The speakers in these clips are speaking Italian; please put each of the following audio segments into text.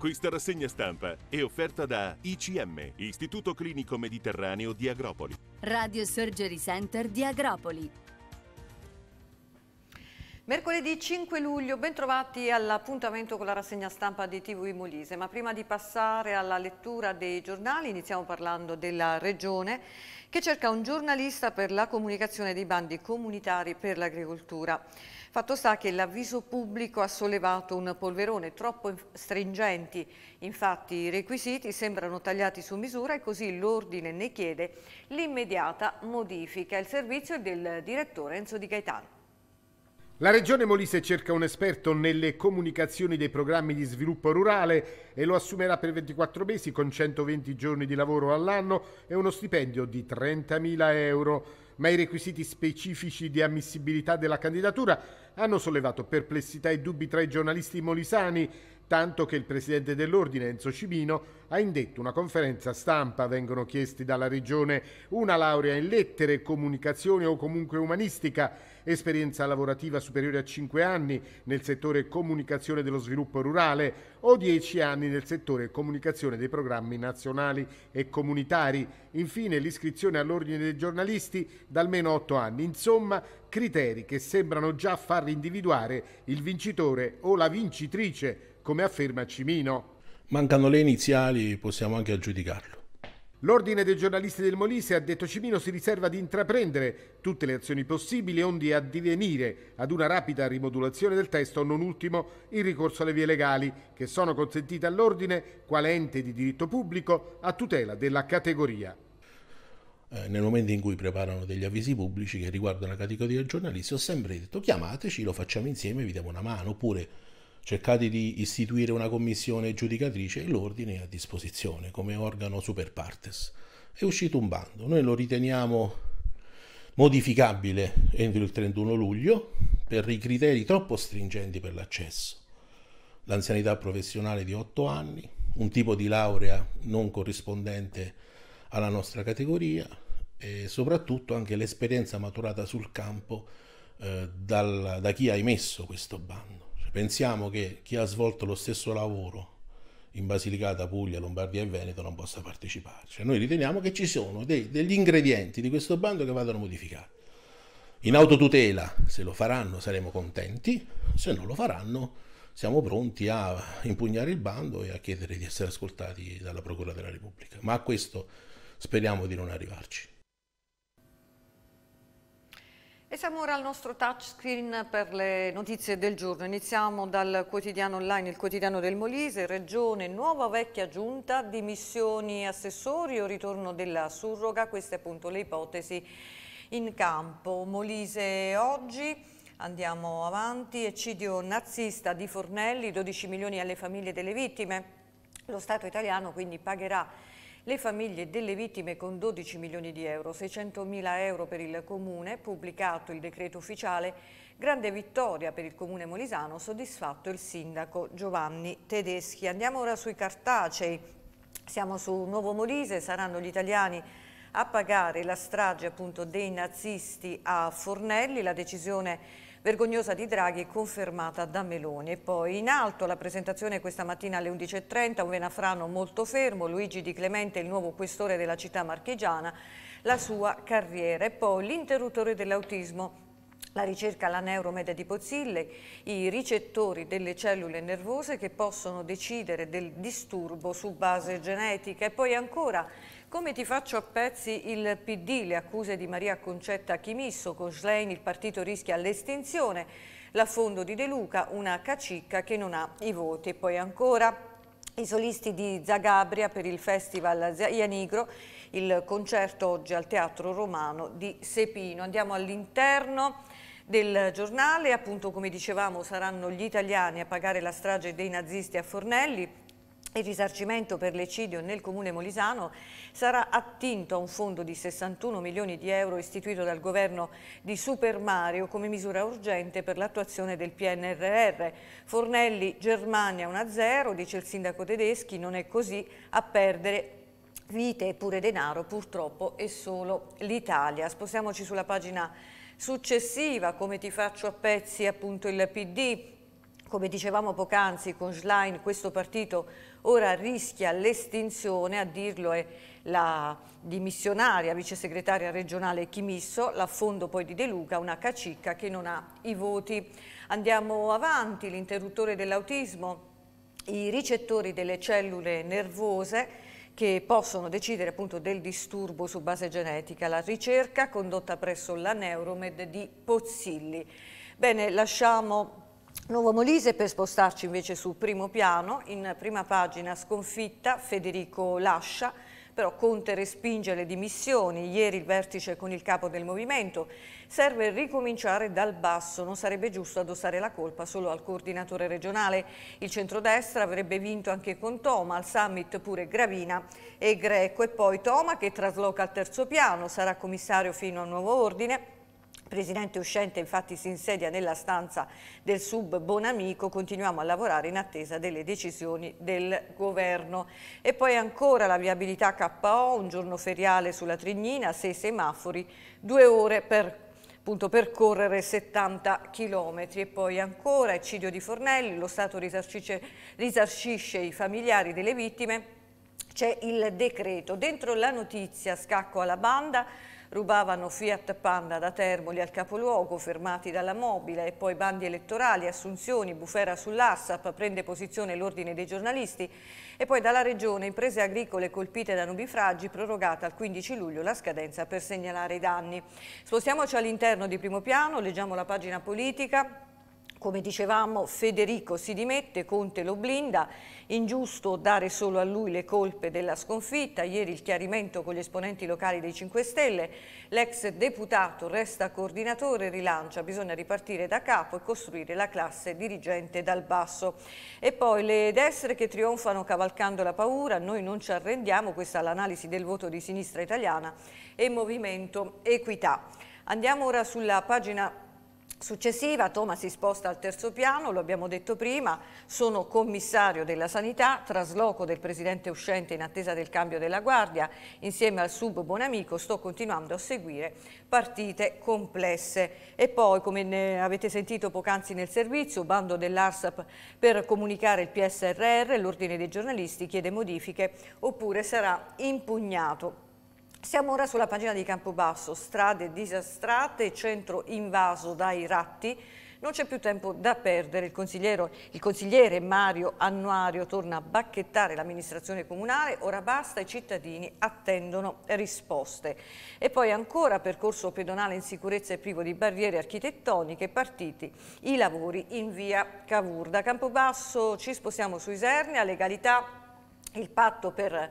Questa rassegna stampa è offerta da ICM, Istituto Clinico Mediterraneo di Agropoli. Radio Surgery Center di Agropoli. Mercoledì 5 luglio, bentrovati all'appuntamento con la rassegna stampa di TV Molise, ma prima di passare alla lettura dei giornali iniziamo parlando della Regione che cerca un giornalista per la comunicazione dei bandi comunitari per l'agricoltura. Fatto sta che l'avviso pubblico ha sollevato un polverone troppo stringenti, infatti i requisiti sembrano tagliati su misura e così l'ordine ne chiede l'immediata modifica. Il servizio è del direttore Enzo Di Gaetano. La Regione Molise cerca un esperto nelle comunicazioni dei programmi di sviluppo rurale e lo assumerà per 24 mesi con 120 giorni di lavoro all'anno e uno stipendio di 30.000 euro ma i requisiti specifici di ammissibilità della candidatura hanno sollevato perplessità e dubbi tra i giornalisti molisani, tanto che il presidente dell'Ordine, Enzo Cimino, ha indetto una conferenza stampa. Vengono chiesti dalla Regione una laurea in lettere, comunicazione o comunque umanistica esperienza lavorativa superiore a 5 anni nel settore comunicazione dello sviluppo rurale o 10 anni nel settore comunicazione dei programmi nazionali e comunitari. Infine l'iscrizione all'ordine dei giornalisti da almeno 8 anni. Insomma, criteri che sembrano già far individuare il vincitore o la vincitrice, come afferma Cimino. Mancano le iniziali, possiamo anche aggiudicarlo. L'ordine dei giornalisti del Molise, ha detto Cimino, si riserva di intraprendere tutte le azioni possibili onde addivenire ad una rapida rimodulazione del testo, non ultimo il ricorso alle vie legali, che sono consentite all'ordine quale ente di diritto pubblico a tutela della categoria. Eh, nel momento in cui preparano degli avvisi pubblici che riguardano la categoria giornalisti, ho sempre detto chiamateci, lo facciamo insieme, vi diamo una mano, oppure Cercate di istituire una commissione giudicatrice e l'ordine è a disposizione come organo super partes. È uscito un bando, noi lo riteniamo modificabile entro il 31 luglio per i criteri troppo stringenti per l'accesso. L'anzianità professionale di 8 anni, un tipo di laurea non corrispondente alla nostra categoria e soprattutto anche l'esperienza maturata sul campo eh, dal, da chi ha emesso questo bando pensiamo che chi ha svolto lo stesso lavoro in Basilicata, Puglia, Lombardia e Veneto non possa parteciparci. Cioè, noi riteniamo che ci sono dei, degli ingredienti di questo bando che vadano modificati. In autotutela, se lo faranno, saremo contenti, se non lo faranno, siamo pronti a impugnare il bando e a chiedere di essere ascoltati dalla Procura della Repubblica. Ma a questo speriamo di non arrivarci. E siamo ora al nostro touchscreen per le notizie del giorno. Iniziamo dal quotidiano online, il quotidiano del Molise, Regione, nuova vecchia giunta, dimissioni assessori o ritorno della surroga, queste appunto le ipotesi in campo. Molise oggi... Andiamo avanti, eccidio nazista di Fornelli, 12 milioni alle famiglie delle vittime. Lo Stato italiano quindi pagherà le famiglie delle vittime con 12 milioni di euro, 600 mila euro per il Comune, pubblicato il decreto ufficiale, grande vittoria per il Comune molisano, soddisfatto il sindaco Giovanni Tedeschi. Andiamo ora sui cartacei, siamo su Nuovo Molise, saranno gli italiani a pagare la strage appunto, dei nazisti a Fornelli, la decisione vergognosa di Draghi confermata da Meloni. E poi in alto la presentazione questa mattina alle 11.30, un venafrano molto fermo, Luigi Di Clemente, il nuovo questore della città marchigiana, la sua carriera. E poi l'interruttore dell'autismo la ricerca alla neuromedia di Pozzille, i ricettori delle cellule nervose che possono decidere del disturbo su base genetica e poi ancora come ti faccio a pezzi il PD, le accuse di Maria Concetta Chimisso, con Schlein il partito rischia l'estinzione, l'affondo di De Luca, una cacicca che non ha i voti. E poi ancora i solisti di Zagabria per il Festival Ianigro, il concerto oggi al Teatro Romano di Sepino. Andiamo all'interno del giornale, appunto come dicevamo saranno gli italiani a pagare la strage dei nazisti a Fornelli, il risarcimento per l'ecidio nel comune molisano sarà attinto a un fondo di 61 milioni di euro istituito dal governo di Super Mario come misura urgente per l'attuazione del PNRR. Fornelli, Germania 1-0, dice il sindaco tedeschi, non è così a perdere vite e pure denaro purtroppo è solo l'Italia. Spostiamoci sulla pagina successiva, come ti faccio a pezzi appunto il PD come dicevamo poc'anzi con Schlein, questo partito ora rischia l'estinzione, a dirlo è la dimissionaria vice segretaria regionale Chimisso, l'affondo poi di De Luca, una cacicca che non ha i voti. Andiamo avanti, l'interruttore dell'autismo, i ricettori delle cellule nervose, che possono decidere appunto del disturbo su base genetica. La ricerca condotta presso la Neuromed di Pozzilli. Bene, lasciamo Nuovo Molise per spostarci invece sul primo piano, in prima pagina sconfitta Federico Lascia, però Conte respinge le dimissioni, ieri il vertice con il capo del movimento, serve ricominciare dal basso, non sarebbe giusto addossare la colpa solo al coordinatore regionale, il centrodestra avrebbe vinto anche con Toma, al summit pure Gravina e Greco e poi Toma che trasloca al terzo piano, sarà commissario fino a nuovo ordine, presidente uscente infatti si insedia nella stanza del sub Bonamico, continuiamo a lavorare in attesa delle decisioni del governo. E poi ancora la viabilità KO, un giorno feriale sulla Trignina, sei semafori, due ore per appunto percorrere 70 km e poi ancora eccidio di Fornelli, lo Stato risarcisce i familiari delle vittime, c'è il decreto. Dentro la notizia scacco alla banda, Rubavano Fiat Panda da Termoli al capoluogo, fermati dalla mobile e poi bandi elettorali, assunzioni, bufera sull'Assap, prende posizione l'ordine dei giornalisti e poi dalla regione imprese agricole colpite da nubifragi prorogata al 15 luglio la scadenza per segnalare i danni. Spostiamoci all'interno di primo piano, leggiamo la pagina politica. Come dicevamo, Federico si dimette, Conte lo blinda, ingiusto dare solo a lui le colpe della sconfitta. Ieri il chiarimento con gli esponenti locali dei 5 Stelle, l'ex deputato resta coordinatore, rilancia, bisogna ripartire da capo e costruire la classe dirigente dal basso. E poi le destre che trionfano cavalcando la paura, noi non ci arrendiamo, questa è l'analisi del voto di sinistra italiana e Movimento Equità. Andiamo ora sulla pagina successiva, Thomas si sposta al terzo piano, lo abbiamo detto prima, sono commissario della sanità, trasloco del presidente uscente in attesa del cambio della guardia, insieme al sub buon amico sto continuando a seguire partite complesse. E poi, come avete sentito poc'anzi nel servizio, bando dell'ARSAP per comunicare il PSRR, l'ordine dei giornalisti chiede modifiche oppure sarà impugnato. Siamo ora sulla pagina di Campobasso, strade disastrate, centro invaso dai ratti. Non c'è più tempo da perdere, il, il consigliere Mario Annuario torna a bacchettare l'amministrazione comunale, ora basta, i cittadini attendono risposte. E poi ancora percorso pedonale in sicurezza e privo di barriere architettoniche, partiti i lavori in via Cavour. Da Campobasso ci spostiamo su Isernia, legalità, il patto per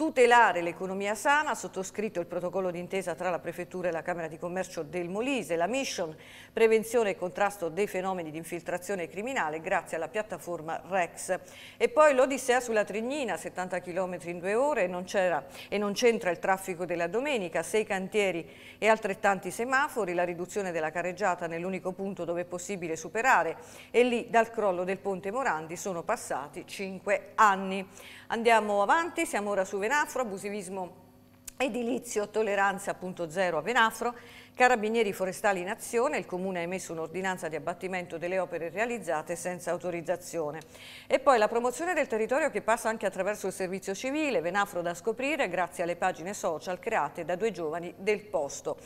tutelare l'economia sana, ha sottoscritto il protocollo d'intesa tra la Prefettura e la Camera di Commercio del Molise, la mission prevenzione e contrasto dei fenomeni di infiltrazione criminale grazie alla piattaforma REX. E poi l'Odissea sulla Trignina, 70 km in due ore, e non c'entra il traffico della domenica, sei cantieri e altrettanti semafori, la riduzione della carreggiata nell'unico punto dove è possibile superare e lì dal crollo del ponte Morandi sono passati 5 anni. Andiamo avanti, siamo ora su Venafro, abusivismo edilizio, tolleranza appunto zero a Venafro, carabinieri forestali in azione, il comune ha emesso un'ordinanza di abbattimento delle opere realizzate senza autorizzazione. E poi la promozione del territorio che passa anche attraverso il servizio civile, Venafro da scoprire grazie alle pagine social create da due giovani del posto.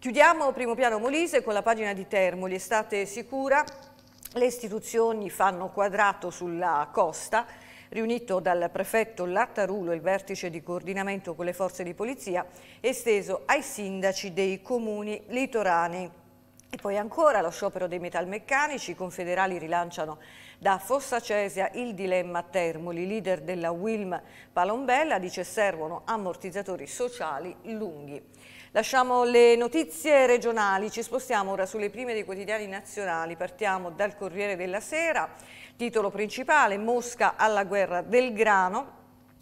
Chiudiamo primo piano Molise con la pagina di Termoli, estate sicura, le istituzioni fanno quadrato sulla costa, riunito dal prefetto Lattarulo il vertice di coordinamento con le forze di polizia esteso ai sindaci dei comuni litorani. E poi ancora lo sciopero dei metalmeccanici, i confederali rilanciano da Fossa Cesia il dilemma Termoli, leader della Wilm Palombella dice servono ammortizzatori sociali lunghi. Lasciamo le notizie regionali, ci spostiamo ora sulle prime dei quotidiani nazionali, partiamo dal Corriere della Sera, titolo principale Mosca alla guerra del grano,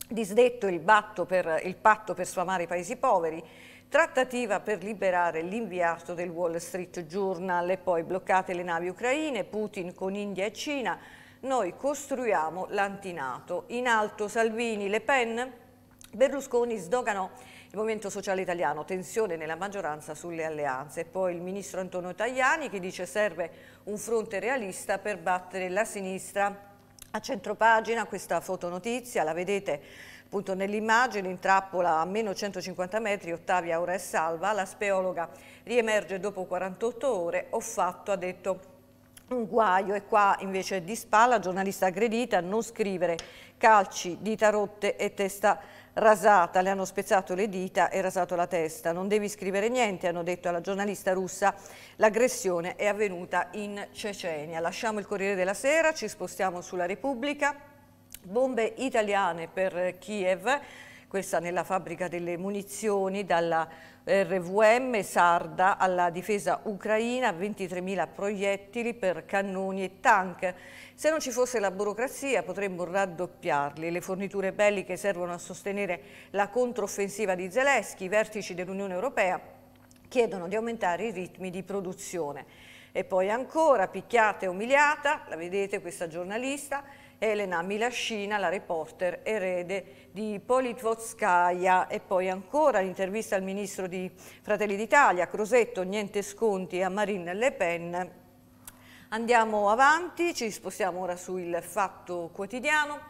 disdetto il, per, il patto per sfamare i paesi poveri, trattativa per liberare l'inviato del Wall Street Journal e poi bloccate le navi ucraine, Putin con India e Cina, noi costruiamo l'antinato. In alto Salvini, Le Pen, Berlusconi sdogano il Movimento Sociale Italiano, tensione nella maggioranza sulle alleanze. E poi il ministro Antonio Tajani che dice serve un fronte realista per battere la sinistra. A centropagina questa fotonotizia, la vedete appunto nell'immagine, in trappola a meno 150 metri, Ottavia ora è salva, la speologa riemerge dopo 48 ore, ho fatto, ha detto un guaio e qua invece di spalla, giornalista aggredita, non scrivere calci, dita rotte e testa rasata, le hanno spezzato le dita e rasato la testa. Non devi scrivere niente, hanno detto alla giornalista russa, l'aggressione è avvenuta in Cecenia. Lasciamo il Corriere della Sera, ci spostiamo sulla Repubblica, bombe italiane per Kiev, questa nella fabbrica delle munizioni, dalla eh, RVM sarda alla difesa ucraina, 23.000 proiettili per cannoni e tank. Se non ci fosse la burocrazia potremmo raddoppiarli. Le forniture belliche servono a sostenere la controffensiva di Zelensky, i vertici dell'Unione Europea chiedono di aumentare i ritmi di produzione. E poi ancora, picchiata e umiliata, la vedete questa giornalista, Elena Milascina, la reporter erede di Politvodskaya e poi ancora l'intervista al ministro di Fratelli d'Italia, Crosetto, niente sconti e a Marine Le Pen. Andiamo avanti, ci spostiamo ora sul Fatto Quotidiano.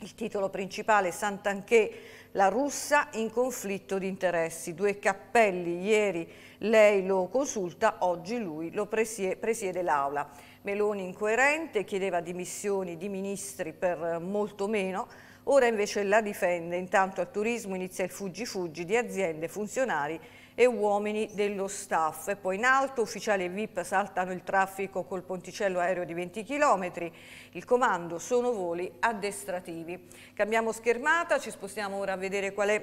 Il titolo principale è Sant'Anché la russa in conflitto di interessi. Due cappelli, ieri lei lo consulta, oggi lui lo presiede, presiede l'aula. Meloni incoerente, chiedeva dimissioni di ministri per eh, molto meno, ora invece la difende. Intanto al turismo inizia il fuggi-fuggi di aziende, funzionari e uomini dello staff. E poi in alto ufficiali e VIP saltano il traffico col ponticello aereo di 20 km. Il comando sono voli addestrativi. Cambiamo schermata, ci spostiamo ora a vedere qual è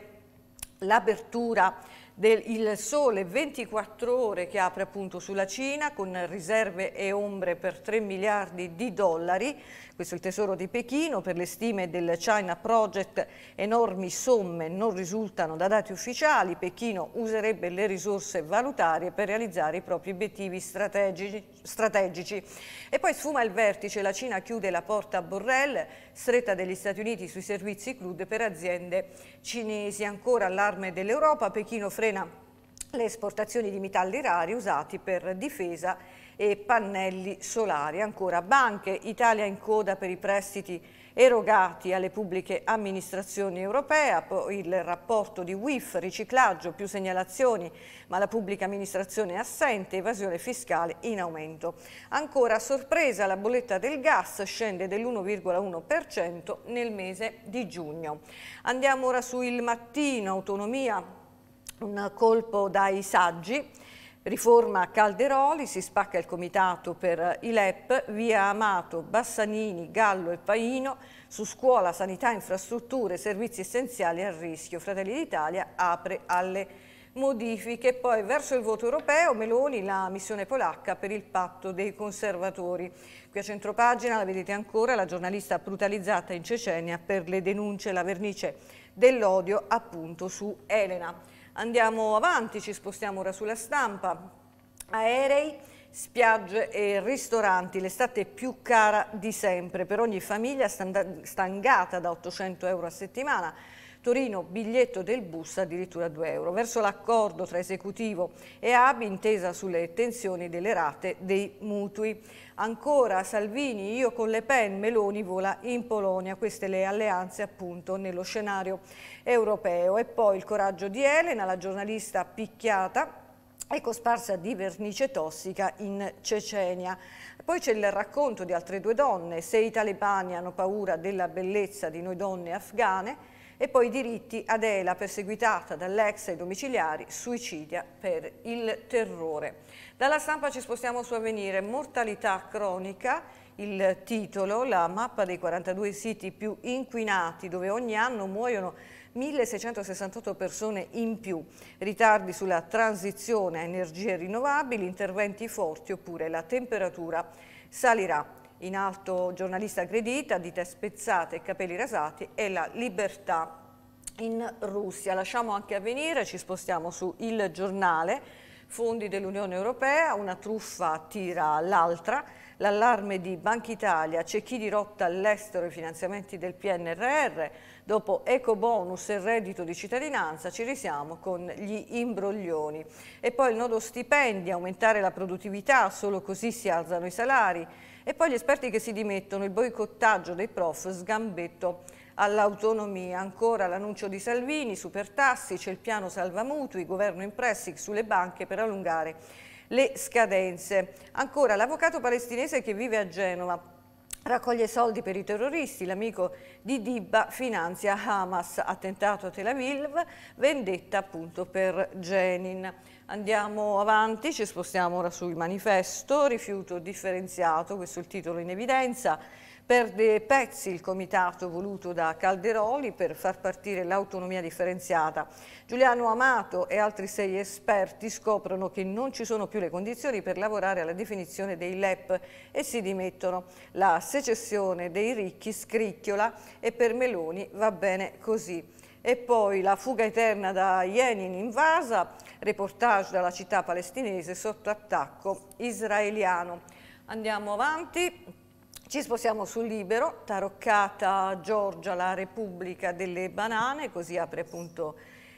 l'apertura del il sole 24 ore che apre appunto sulla Cina con riserve e ombre per 3 miliardi di dollari, questo è il tesoro di Pechino, per le stime del China Project enormi somme non risultano da dati ufficiali, Pechino userebbe le risorse valutarie per realizzare i propri obiettivi strategici. strategici. E poi sfuma il vertice, la Cina chiude la porta a Borrell, stretta degli Stati Uniti sui servizi crude per aziende cinesi. Ancora allarme dell'Europa, Pechino frena le esportazioni di metalli rari usati per difesa e pannelli solari. Ancora Banche, Italia in coda per i prestiti erogati alle pubbliche amministrazioni europee, poi il rapporto di WIF, riciclaggio, più segnalazioni, ma la pubblica amministrazione è assente, evasione fiscale in aumento. Ancora sorpresa, la bolletta del gas scende dell'1,1% nel mese di giugno. Andiamo ora su Il Mattino, autonomia, un colpo dai saggi. Riforma Calderoli, si spacca il comitato per i LEP, via Amato, Bassanini, Gallo e Paino, su scuola, sanità, infrastrutture, servizi essenziali a rischio. Fratelli d'Italia apre alle modifiche. Poi verso il voto europeo Meloni la missione polacca per il patto dei conservatori. Qui a centropagina la vedete ancora la giornalista brutalizzata in Cecenia per le denunce, la vernice dell'odio appunto su Elena. Andiamo avanti, ci spostiamo ora sulla stampa. Aerei, spiagge e ristoranti, l'estate più cara di sempre. Per ogni famiglia stangata da 800 euro a settimana Torino biglietto del bus addirittura 2 euro. Verso l'accordo tra esecutivo e ABI intesa sulle tensioni delle rate dei mutui. Ancora Salvini, io con Le Pen, Meloni vola in Polonia, queste le alleanze appunto nello scenario europeo. E poi il coraggio di Elena, la giornalista picchiata e cosparsa di vernice tossica in Cecenia. Poi c'è il racconto di altre due donne, se i talebani hanno paura della bellezza di noi donne afghane, e poi i diritti Adela perseguitata dall'ex ai domiciliari, suicidia per il terrore. Dalla stampa ci spostiamo su avvenire, mortalità cronica, il titolo, la mappa dei 42 siti più inquinati dove ogni anno muoiono 1668 persone in più, ritardi sulla transizione a energie rinnovabili, interventi forti oppure la temperatura salirà in alto giornalista aggredita, dita spezzate e capelli rasati e la libertà in Russia. Lasciamo anche avvenire, ci spostiamo su Il Giornale, fondi dell'Unione Europea, una truffa tira l'altra, l'allarme di Banca Italia, c'è chi dirotta all'estero i finanziamenti del PNRR, dopo eco bonus e reddito di cittadinanza ci risiamo con gli imbroglioni. E poi il nodo stipendi, aumentare la produttività, solo così si alzano i salari, e poi gli esperti che si dimettono, il boicottaggio dei prof, sgambetto all'autonomia. Ancora l'annuncio di Salvini, supertassi, c'è il piano salvamutui, governo in pressing sulle banche per allungare le scadenze. Ancora l'avvocato palestinese che vive a Genova Raccoglie soldi per i terroristi, l'amico di Dibba finanzia Hamas, attentato a Tel Aviv, vendetta appunto per Jenin. Andiamo avanti, ci spostiamo ora sul manifesto, rifiuto differenziato, questo è il titolo in evidenza. Perde pezzi il comitato voluto da Calderoli per far partire l'autonomia differenziata. Giuliano Amato e altri sei esperti scoprono che non ci sono più le condizioni per lavorare alla definizione dei LEP e si dimettono. La secessione dei ricchi scricchiola e per Meloni va bene così. E poi la fuga eterna da Yenin invasa, reportage dalla città palestinese sotto attacco israeliano. Andiamo avanti ci spostiamo sul libero, taroccata Giorgia, la Repubblica delle Banane, così apre appunto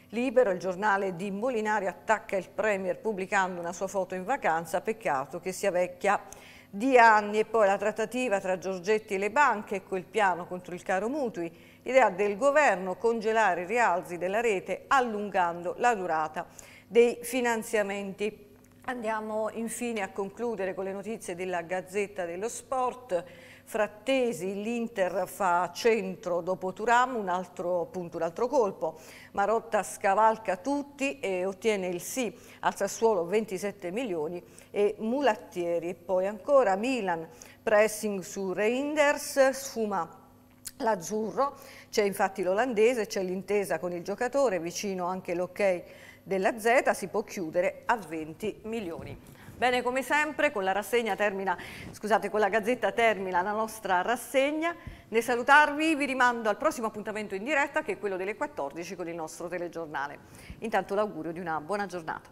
libero, il giornale di Molinari attacca il Premier pubblicando una sua foto in vacanza, peccato che sia vecchia di anni e poi la trattativa tra Giorgetti e le banche, ecco il piano contro il caro mutui, idea del governo congelare i rialzi della rete allungando la durata dei finanziamenti. Andiamo infine a concludere con le notizie della Gazzetta dello Sport. Frattesi, l'Inter fa centro dopo Turam, un altro, appunto, un altro colpo. Marotta scavalca tutti e ottiene il sì al Sassuolo 27 milioni e Mulattieri. E Poi ancora Milan, pressing su Reinders, sfuma l'azzurro, c'è infatti l'olandese, c'è l'intesa con il giocatore, vicino anche l'ok della Z si può chiudere a 20 milioni. Bene, come sempre, con la, rassegna termina, scusate, con la Gazzetta termina la nostra rassegna. Nel salutarvi vi rimando al prossimo appuntamento in diretta, che è quello delle 14 con il nostro telegiornale. Intanto l'augurio di una buona giornata.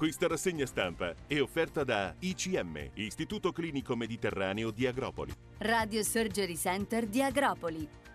Questa rassegna stampa è offerta da ICM, Istituto Clinico Mediterraneo di Agropoli. Radio Surgery Center di Agropoli